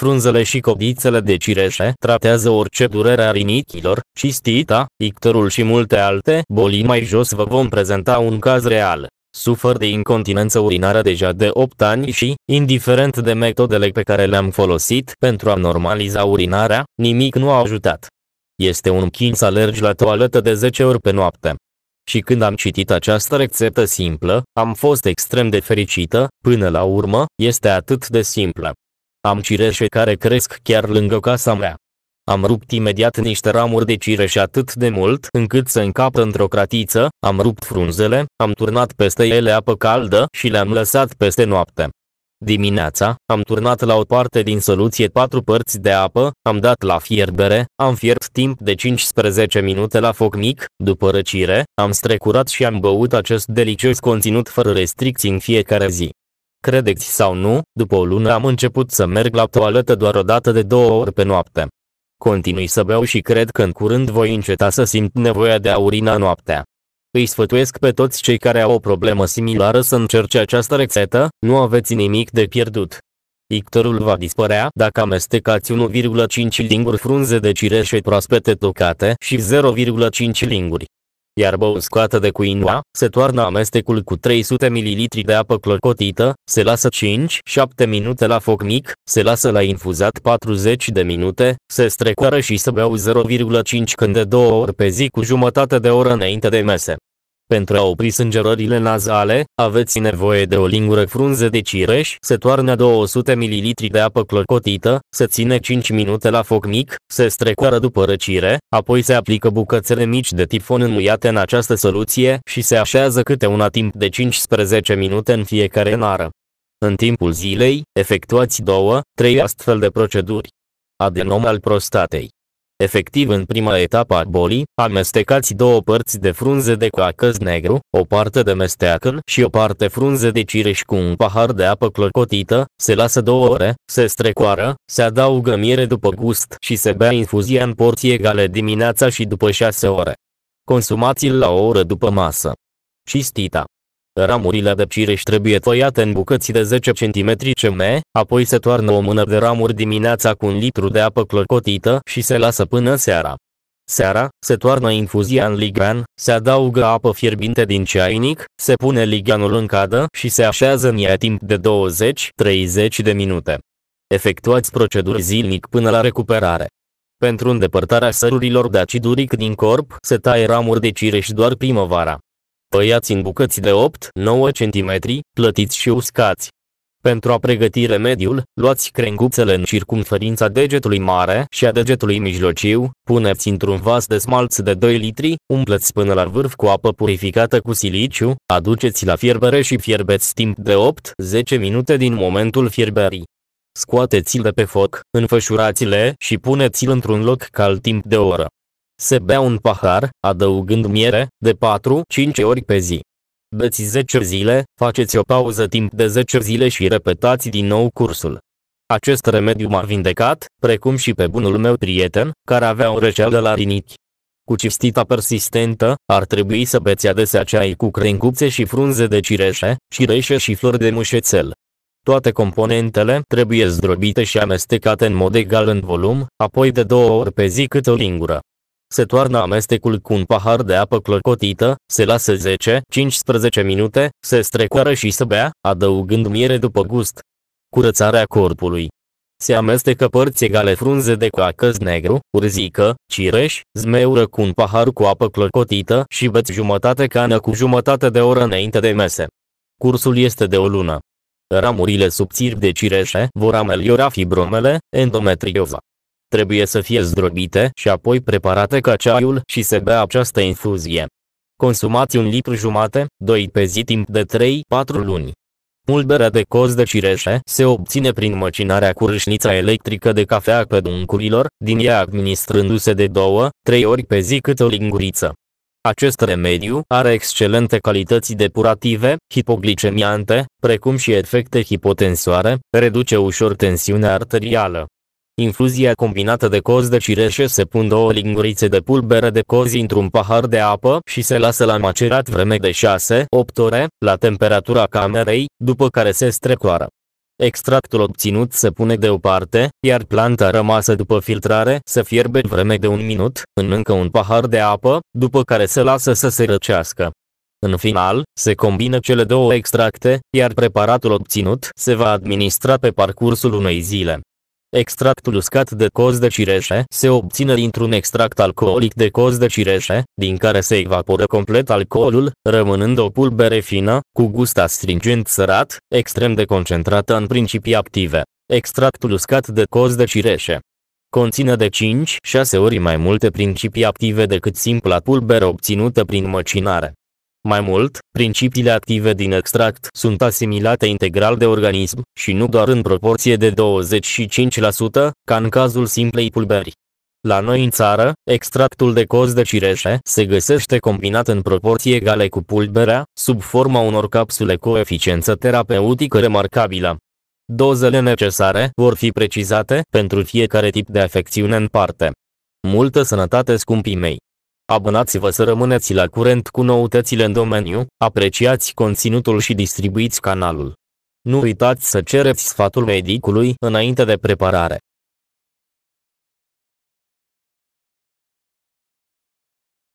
frunzele și codițele de cireșe tratează orice durere a rinichilor, cistita, icterul și multe alte boli. Mai jos vă vom prezenta un caz real. Sufăr de incontinență urinară deja de 8 ani și, indiferent de metodele pe care le-am folosit pentru a normaliza urinarea, nimic nu a ajutat. Este un chin să alergi la toaletă de 10 ori pe noapte. Și când am citit această rețetă simplă, am fost extrem de fericită, până la urmă, este atât de simplă. Am cireșe care cresc chiar lângă casa mea. Am rupt imediat niște ramuri de cireș atât de mult încât să încapă într-o cratiță, am rupt frunzele, am turnat peste ele apă caldă și le-am lăsat peste noapte. Dimineața, am turnat la o parte din soluție patru părți de apă, am dat la fierbere, am fiert timp de 15 minute la foc mic, după răcire, am strecurat și am băut acest delicios conținut fără restricții în fiecare zi. Credeți sau nu, după o lună am început să merg la toaletă doar o dată de două ori pe noapte. Continui să beau și cred că în curând voi înceta să simt nevoia de a urina noaptea. Îi sfătuiesc pe toți cei care au o problemă similară să încerce această rețetă, nu aveți nimic de pierdut. Ictorul va dispărea dacă amestecați 1,5 linguri frunze de cireșe proaspete tocate și 0,5 linguri iar bă uscată de quinoa, se toarnă amestecul cu 300 ml de apă clocotită, se lasă 5-7 minute la foc mic, se lasă la infuzat 40 de minute, se strecoară și se beau 0,5 când de 2 ori pe zi cu jumătate de oră înainte de mese. Pentru a opri sângerările nazale, aveți nevoie de o lingură frunze de cireș, se toarnă 200 ml de apă clocotită, se ține 5 minute la foc mic, se strecoară după răcire, apoi se aplică bucățele mici de tifon înmuiate în această soluție și se așează câte una timp de 15 minute în fiecare nară. În timpul zilei, efectuați două, trei astfel de proceduri. Adenom al prostatei. Efectiv în prima etapă a bolii, amestecați două părți de frunze de coacăz negru, o parte de mesteacăn și o parte frunze de cireș cu un pahar de apă clocotită, se lasă două ore, se strecoară, se adaugă miere după gust și se bea infuzia în porții egale dimineața și după șase ore. Consumați-l la o oră după masă. Cistita Ramurile de cireș trebuie tăiate în bucăți de 10 cm cm, apoi se toarnă o mână de ramuri dimineața cu un litru de apă clocotită și se lasă până seara. Seara, se toarnă infuzia în ligan, se adaugă apă fierbinte din ceainic, se pune liganul în cadă și se așează în ea timp de 20-30 de minute. Efectuați proceduri zilnic până la recuperare. Pentru îndepărtarea sărurilor de uric din corp, se taie ramuri de cireș doar primăvara. Tăiați păi în bucăți de 8-9 cm, plătiți și uscați. Pentru a pregăti remediul, luați crenguțele în circumferința degetului mare și a degetului mijlociu, puneți într-un vas de smalț de 2 litri, umpleți până la vârf cu apă purificată cu siliciu, aduceți la fierbere și fierbeți timp de 8-10 minute din momentul fierberii. Scoateți-l de pe foc, înfășurați-le și puneți-l într-un loc cald timp de o oră. Se bea un pahar, adăugând miere, de 4-5 ori pe zi. Beți 10 zile, faceți o pauză timp de 10 zile și repetați din nou cursul. Acest remediu m-a vindecat, precum și pe bunul meu prieten, care avea o răceală la rinichi. Cu cistita persistentă, ar trebui să beți adesea ceai cu crencuțe și frunze de cireșe, cireșe și flori de mușețel. Toate componentele trebuie zdrobite și amestecate în mod egal în volum, apoi de două ori pe zi cât o lingură. Se toarnă amestecul cu un pahar de apă clocotită, se lasă 10-15 minute, se strecoară și se bea, adăugând miere după gust. Curățarea corpului se amestecă părți egale frunze de coacăz negru, urzică, cireș, zmeură cu un pahar cu apă clocotită și beți jumătate cană cu jumătate de oră înainte de mese. Cursul este de o lună. Ramurile subțiri de cireșe vor ameliora fibromele, endometrioza. Trebuie să fie zdrobite și apoi preparate ca ceaiul și se bea această infuzie. Consumați un litru jumate, 2 pe zi timp de 3-4 luni. Mulberea de coz de cireșe se obține prin măcinarea cu râșnița electrică de cafea pe duncurilor, din ea administrându-se de 2-3 ori pe zi câte o linguriță. Acest remediu are excelente calități depurative, hipoglicemiante, precum și efecte hipotensoare, reduce ușor tensiunea arterială. Infuzia combinată de coz de cireșe se pun două lingurițe de pulbere de cozi într-un pahar de apă și se lasă la macerat vreme de 6-8 ore, la temperatura camerei, după care se strecoară. Extractul obținut se pune deoparte, iar planta rămasă după filtrare se fierbe vreme de un minut, în încă un pahar de apă, după care se lasă să se răcească. În final, se combină cele două extracte, iar preparatul obținut se va administra pe parcursul unei zile. Extractul uscat de coz de cireșe se obține dintr-un extract alcoolic de coz de cireșe, din care se evaporă complet alcoolul, rămânând o pulbere fină, cu gust astringent sărat, extrem de concentrată în principii active. Extractul uscat de coz de cireșe conține de 5-6 ori mai multe principii active decât simpla pulbere obținută prin măcinare. Mai mult, principiile active din extract sunt asimilate integral de organism și nu doar în proporție de 25%, ca în cazul simplei pulberi. La noi în țară, extractul de coz de cireșe se găsește combinat în proporții egale cu pulberea, sub forma unor capsule cu eficiență terapeutică remarcabilă. Dozele necesare vor fi precizate pentru fiecare tip de afecțiune în parte. Multă sănătate scumpii mei! Abonați-vă să rămâneți la curent cu noutățile în domeniu, apreciați conținutul și distribuiți canalul. Nu uitați să cereți sfatul medicului înainte de preparare.